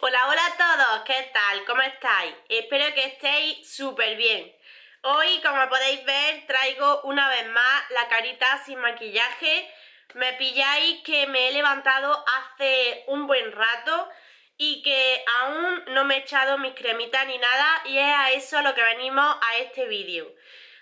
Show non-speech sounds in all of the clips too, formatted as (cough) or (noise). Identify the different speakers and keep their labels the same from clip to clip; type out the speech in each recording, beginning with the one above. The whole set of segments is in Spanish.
Speaker 1: Hola, hola a todos, ¿qué tal? ¿Cómo estáis? Espero que estéis súper bien. Hoy, como podéis ver, traigo una vez más la carita sin maquillaje. Me pilláis que me he levantado hace un buen rato y que aún no me he echado mis cremitas ni nada y es a eso lo que venimos a este vídeo.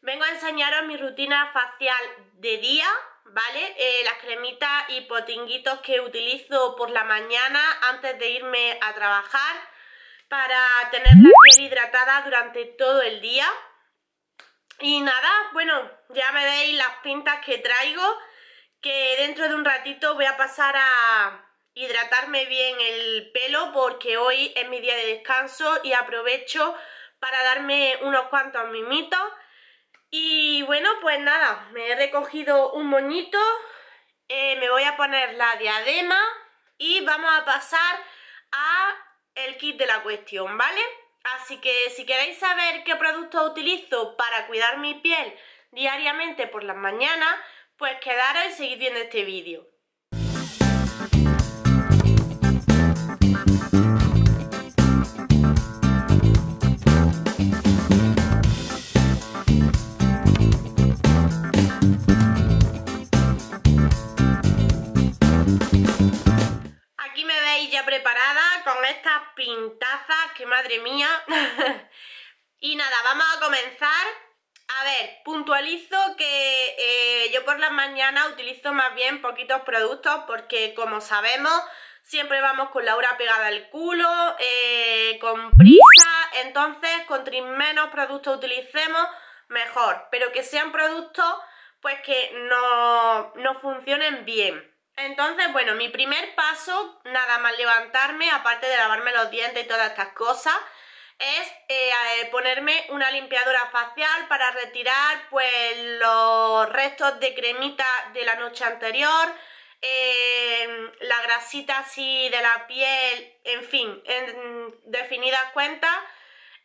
Speaker 1: Vengo a enseñaros mi rutina facial de día ¿vale? Eh, las cremitas y potinguitos que utilizo por la mañana antes de irme a trabajar para tener la piel hidratada durante todo el día. Y nada, bueno, ya me veis las pintas que traigo, que dentro de un ratito voy a pasar a hidratarme bien el pelo porque hoy es mi día de descanso y aprovecho para darme unos cuantos mimitos y bueno, pues nada, me he recogido un moñito, eh, me voy a poner la diadema y vamos a pasar a el kit de la cuestión, ¿vale? Así que si queréis saber qué productos utilizo para cuidar mi piel diariamente por las mañanas, pues quedaros y seguid viendo este vídeo. pintaza, que madre mía. (laughs) y nada, vamos a comenzar. A ver, puntualizo que eh, yo por las mañanas utilizo más bien poquitos productos porque como sabemos siempre vamos con la hora pegada al culo, eh, con prisa, entonces con menos productos utilicemos mejor, pero que sean productos pues que no, no funcionen bien. Entonces, bueno, mi primer paso, nada más levantarme, aparte de lavarme los dientes y todas estas cosas, es eh, ponerme una limpiadora facial para retirar pues los restos de cremita de la noche anterior, eh, la grasita así de la piel, en fin, en definidas cuentas,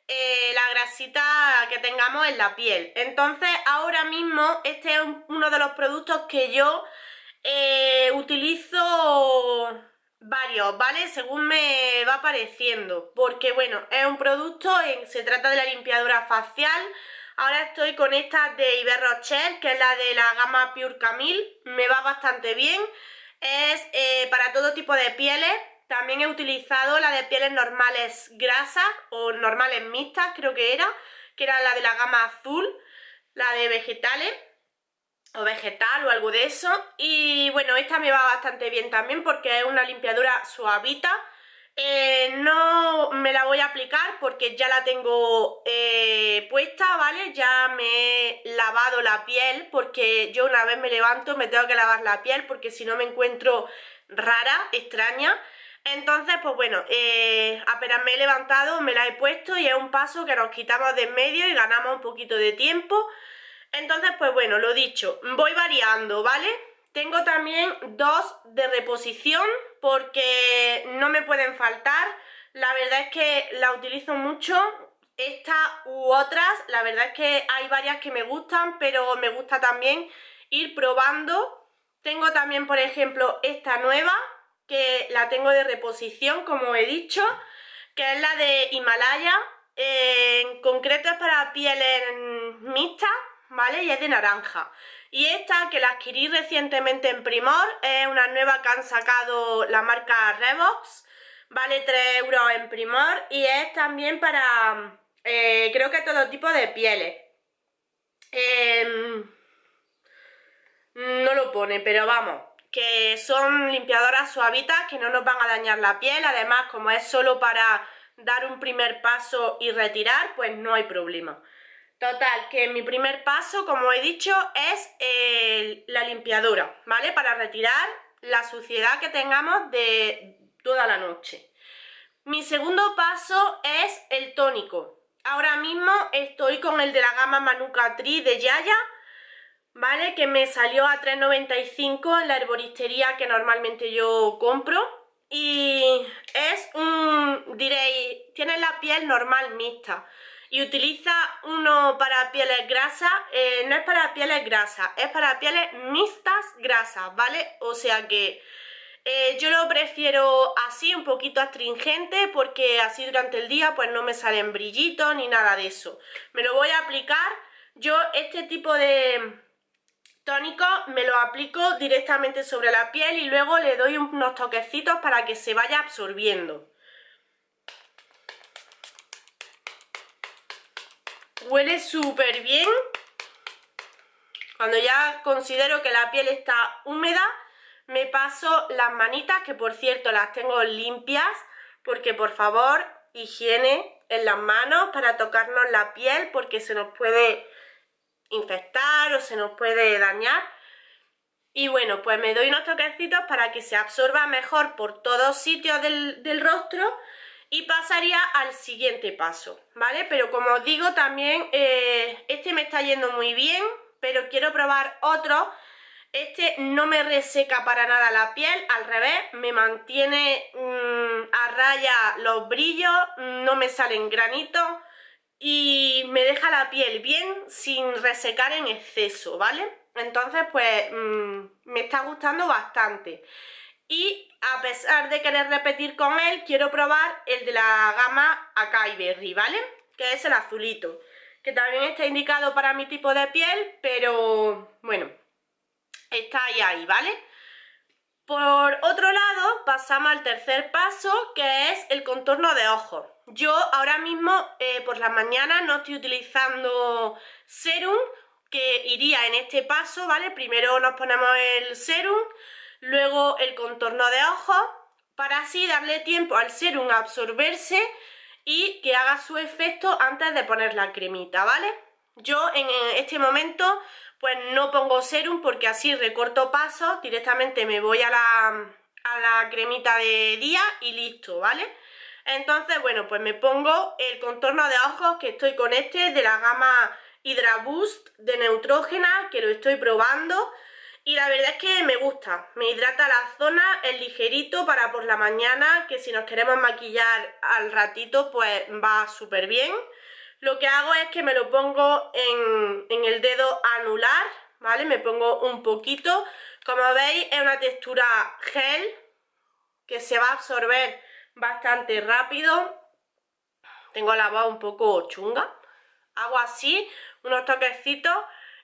Speaker 1: eh, la grasita que tengamos en la piel. Entonces ahora mismo este es uno de los productos que yo eh, utilizo varios, ¿vale? Según me va apareciendo, porque bueno, es un producto, en, se trata de la limpiadora facial. Ahora estoy con esta de Iber que es la de la gama Pure Camille, me va bastante bien. Es eh, para todo tipo de pieles, también he utilizado la de pieles normales grasas o normales mixtas, creo que era, que era la de la gama azul, la de vegetales o vegetal o algo de eso y bueno, esta me va bastante bien también porque es una limpiadura suavita eh, no me la voy a aplicar porque ya la tengo eh, puesta, ¿vale? Ya me he lavado la piel porque yo una vez me levanto me tengo que lavar la piel porque si no me encuentro rara, extraña entonces, pues bueno, eh, apenas me he levantado, me la he puesto y es un paso que nos quitamos de en medio y ganamos un poquito de tiempo entonces, pues bueno, lo dicho, voy variando, ¿vale? Tengo también dos de reposición porque no me pueden faltar. La verdad es que la utilizo mucho, esta u otras. La verdad es que hay varias que me gustan, pero me gusta también ir probando. Tengo también, por ejemplo, esta nueva, que la tengo de reposición, como he dicho, que es la de Himalaya. Eh, en concreto es para pieles mixtas ¿vale? Y es de naranja. Y esta, que la adquirí recientemente en Primor, es una nueva que han sacado la marca Revox. Vale 3 euros en Primor y es también para, eh, creo que todo tipo de pieles. Em, no lo pone, pero vamos, que son limpiadoras suavitas que no nos van a dañar la piel. Además, como es solo para dar un primer paso y retirar, pues no hay problema. Total, que mi primer paso, como he dicho, es eh, la limpiadura, ¿vale? Para retirar la suciedad que tengamos de toda la noche. Mi segundo paso es el tónico. Ahora mismo estoy con el de la gama Manucatriz de Yaya, ¿vale? Que me salió a 3,95 en la herboristería que normalmente yo compro. Y es un, diréis, tiene la piel normal mixta y utiliza uno para pieles grasas, eh, no es para pieles grasas, es para pieles mixtas grasas, ¿vale? O sea que eh, yo lo prefiero así, un poquito astringente, porque así durante el día pues no me salen brillitos ni nada de eso. Me lo voy a aplicar, yo este tipo de tónico me lo aplico directamente sobre la piel y luego le doy unos toquecitos para que se vaya absorbiendo. Huele súper bien. Cuando ya considero que la piel está húmeda, me paso las manitas, que por cierto las tengo limpias, porque por favor, higiene en las manos para tocarnos la piel, porque se nos puede infectar o se nos puede dañar. Y bueno, pues me doy unos toquecitos para que se absorba mejor por todos sitios del, del rostro y pasaría al siguiente paso, ¿vale? Pero como os digo, también eh, este me está yendo muy bien, pero quiero probar otro. Este no me reseca para nada la piel, al revés, me mantiene mm, a raya los brillos, mm, no me salen granitos y me deja la piel bien sin resecar en exceso, ¿vale? Entonces, pues, mm, me está gustando bastante. Y a pesar de querer repetir con él, quiero probar el de la gama Acai Berry, ¿vale? Que es el azulito, que también está indicado para mi tipo de piel, pero bueno, está ahí, ahí, ¿vale? Por otro lado, pasamos al tercer paso, que es el contorno de ojos. Yo ahora mismo, eh, por la mañana, no estoy utilizando serum, que iría en este paso, ¿vale? Primero nos ponemos el serum, luego el contorno de ojos, para así darle tiempo al serum a absorberse y que haga su efecto antes de poner la cremita, ¿vale? Yo en este momento pues no pongo serum porque así recorto pasos, directamente me voy a la, a la cremita de día y listo, ¿vale? Entonces, bueno, pues me pongo el contorno de ojos que estoy con este de la gama Hydra Boost de Neutrógena, que lo estoy probando. Y la verdad es que me gusta, me hidrata la zona, es ligerito para por la mañana, que si nos queremos maquillar al ratito pues va súper bien. Lo que hago es que me lo pongo en, el dedo anular, ¿vale? Me pongo un poquito. Como veis es una textura gel que se va a absorber bastante rápido. Tengo la voz un poco chunga. Hago así, unos toquecitos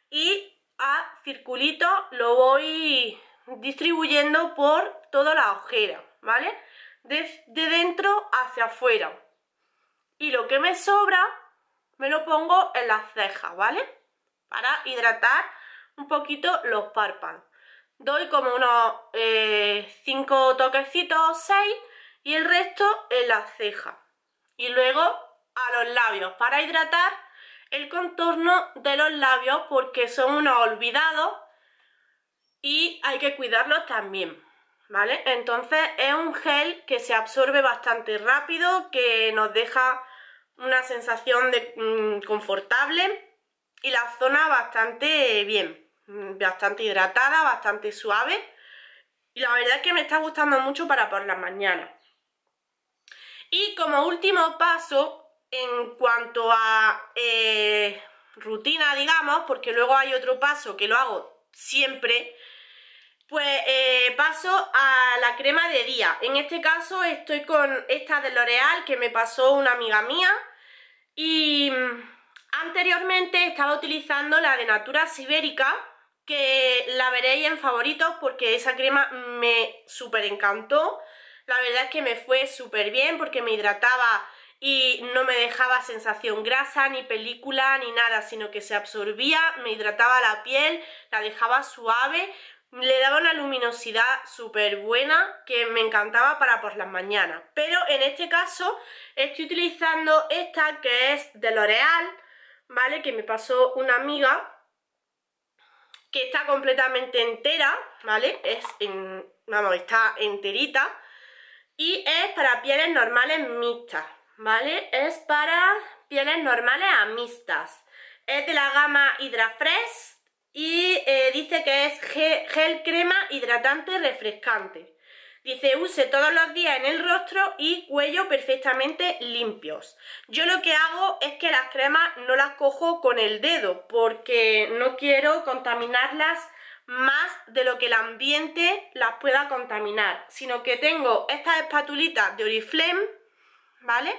Speaker 1: y a circulito lo voy distribuyendo por toda la ojera, ¿vale? Desde dentro hacia afuera. Y lo que me sobra me lo pongo en las cejas, ¿vale? Para hidratar un poquito los párpados. Doy como unos 5 eh, toquecitos, 6 y el resto en las cejas. Y luego a los labios para hidratar el contorno de los labios porque son unos olvidados y hay que cuidarlos también, ¿vale? Entonces es un gel que se absorbe bastante rápido, que nos deja una sensación de, mm, confortable y la zona bastante bien, mm, bastante hidratada, bastante suave y la verdad es que me está gustando mucho para por la mañana. Y como último paso, en cuanto a eh, rutina, digamos, porque luego hay otro paso que lo hago siempre, pues eh, paso a la crema de día. En este caso estoy con esta de L'Oreal que me pasó una amiga mía y mm, anteriormente estaba utilizando la de Natura Sibérica que la veréis en favoritos porque esa crema me súper encantó. La verdad es que me fue súper bien porque me hidrataba y no me dejaba sensación grasa, ni película, ni nada, sino que se absorbía, me hidrataba la piel, la dejaba suave, le daba una luminosidad súper buena que me encantaba para por las mañanas. Pero en este caso estoy utilizando esta que es de L'Oreal, ¿vale? Que me pasó una amiga que está completamente entera, ¿vale? Es en, vamos, está enterita y es para pieles normales mixtas, ¿vale? Es para pieles normales a mixtas. Es de la gama Hydrafresh y eh, dice que es gel, crema hidratante refrescante. Dice, use todos los días en el rostro y cuello perfectamente limpios. Yo lo que hago es que las cremas no las cojo con el dedo porque no quiero contaminarlas más de lo que el ambiente las pueda contaminar, sino que tengo estas espatulitas de Oriflame ¿vale?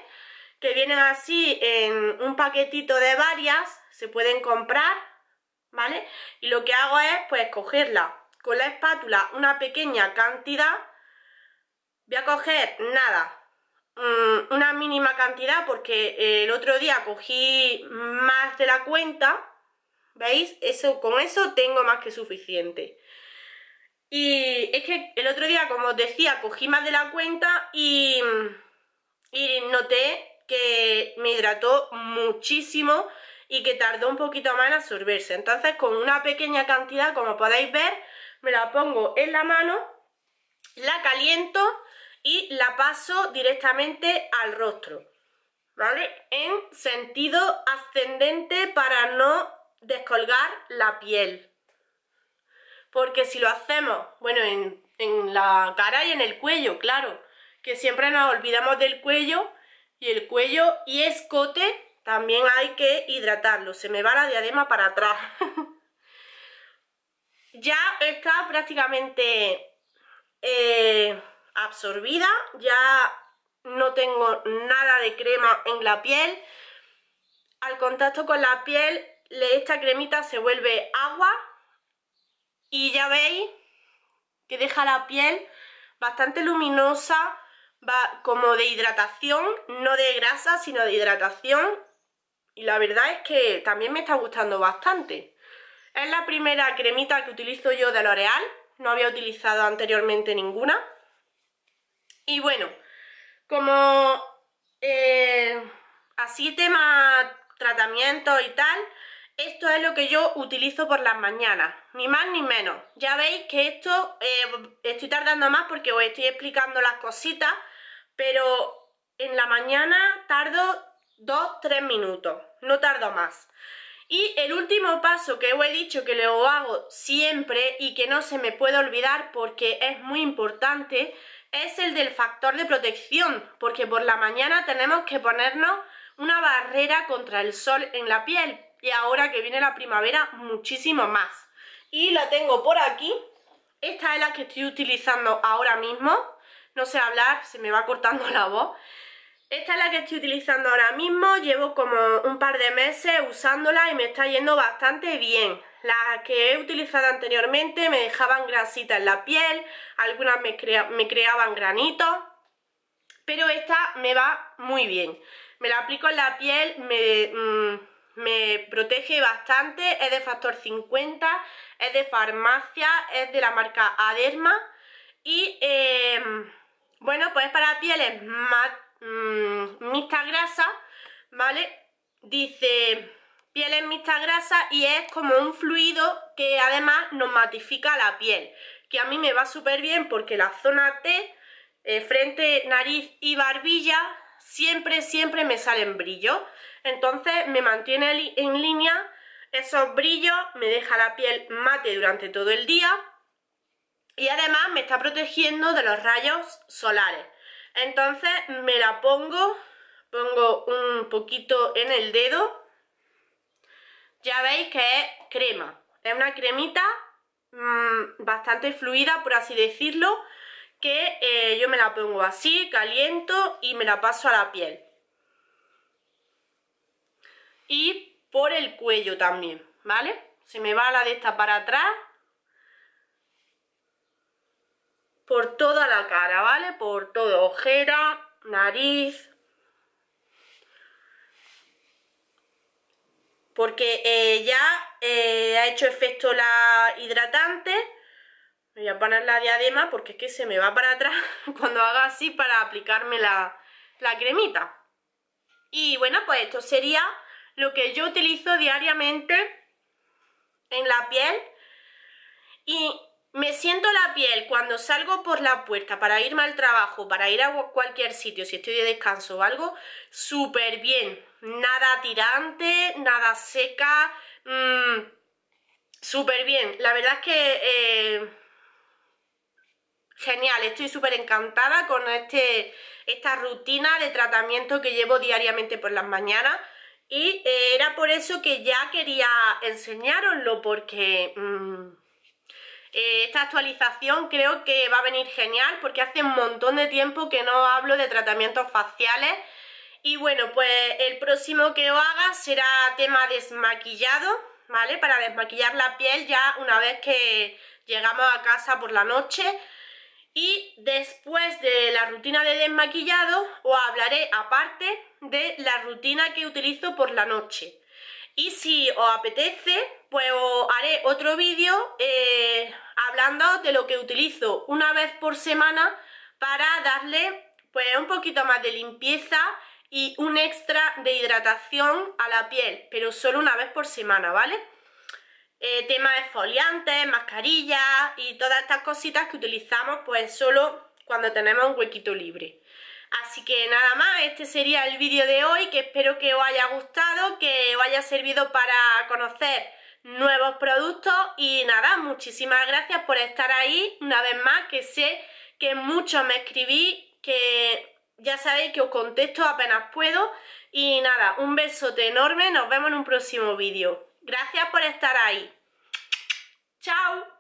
Speaker 1: Que vienen así en un paquetito de varias, se pueden comprar, ¿vale? Y lo que hago es, pues, cogerla con la espátula una pequeña cantidad, voy a coger nada, mm, una mínima cantidad porque eh, el otro día cogí más de la cuenta, ¿veis? Eso, con eso tengo más que suficiente. Y es que el otro día, como os decía, cogí más de la cuenta y mm, y noté que me hidrató muchísimo y que tardó un poquito más en absorberse. Entonces con una pequeña cantidad, como podéis ver, me la pongo en la mano, la caliento y la paso directamente al rostro, ¿vale? En sentido ascendente para no descolgar la piel. Porque si lo hacemos, bueno, en, en la cara y en el cuello, claro, que siempre nos olvidamos del cuello y el cuello y escote también hay que hidratarlo. Se me va la diadema para atrás. (laughs) ya está prácticamente eh, absorbida, ya no tengo nada de crema en la piel. Al contacto con la piel, esta cremita se vuelve agua y ya veis que deja la piel bastante luminosa, va como de hidratación, no de grasa, sino de hidratación. Y la verdad es que también me está gustando bastante. Es la primera cremita que utilizo yo de L'Oreal. No había utilizado anteriormente ninguna. Y bueno, como eh, así tema tratamiento y tal, esto es lo que yo utilizo por las mañanas, ni más ni menos. Ya veis que esto eh, estoy tardando más porque os estoy explicando las cositas pero en la mañana tardo 2-3 minutos, no tardo más. Y el último paso que os he dicho que lo hago siempre y que no se me puede olvidar porque es muy importante es el del factor de protección, porque por la mañana tenemos que ponernos una barrera contra el sol en la piel y ahora que viene la primavera muchísimo más. Y la tengo por aquí, esta es la que estoy utilizando ahora mismo no sé hablar, se me va cortando (laughs) la voz. Esta es la que estoy utilizando ahora mismo, llevo como un par de meses usándola y me está yendo bastante bien. Las que he utilizado anteriormente me dejaban grasita en la piel, algunas me, creaban granitos, pero esta me va muy bien. Me la aplico en la piel, me... Mm, protege bastante, es de factor 50, es de farmacia, es de la marca Aderma y eh, bueno, pues para pieles mixtas grasas, mm, mixta grasa, ¿vale? Dice pieles mixta grasa y es como un fluido que además nos matifica la piel, que a mí me va súper bien porque la zona T, eh, frente, nariz y barbilla, siempre, siempre me salen brillos. Entonces me mantiene en línea esos brillos, me deja la piel mate durante todo el día y además me está protegiendo de los rayos solares. Entonces me la pongo, pongo un poquito en el dedo. Ya veis que es crema, es una cremita mm, bastante fluida, por así decirlo, que eh, yo me la pongo así, caliento y me la paso a la piel. Y por el cuello también, ¿vale? Se me va la de esta para atrás por toda la cara, ¿vale? Por todo, ojera, nariz, porque eh, ya eh, ha hecho efecto la hidratante. voy a poner la diadema porque es que se me va para atrás (laughs) cuando haga así para aplicarme la, la cremita. Y bueno, pues esto sería lo que yo utilizo diariamente en la piel. Y me siento la piel cuando salgo por la puerta para irme al trabajo, para ir a cualquier sitio, si estoy de descanso o algo, súper bien. Nada tirante, nada seca, mm, súper bien. La verdad es que... Eh, genial, estoy súper encantada con este, esta rutina de tratamiento que llevo diariamente por las mañanas. Y era por eso que ya quería enseñároslo, porque... Mm, eh, esta actualización creo que va a venir genial porque hace un montón de tiempo que no hablo de tratamientos faciales. Y bueno, pues el próximo que os haga será tema desmaquillado, ¿vale? Para desmaquillar la piel ya una vez que llegamos a casa por la noche. Y después de la rutina de desmaquillado os hablaré aparte de la rutina que utilizo por la noche. Y si os apetece, pues haré otro vídeo eh, hablando de lo que utilizo una vez por semana para darle pues un poquito más de limpieza y un extra de hidratación a la piel, pero solo una vez por semana, ¿vale? Eh, tema de mascarillas y todas estas cositas que utilizamos pues solo cuando tenemos un huequito libre. Así que nada más, este sería el vídeo de hoy, que espero que os haya gustado, que os haya servido para conocer nuevos productos y nada, muchísimas gracias por estar ahí una vez más, que sé que muchos me escribí, que ya sabéis que os contesto apenas puedo y nada, un besote enorme, nos vemos en un próximo vídeo. Gracias por estar ahí. ¡Chao!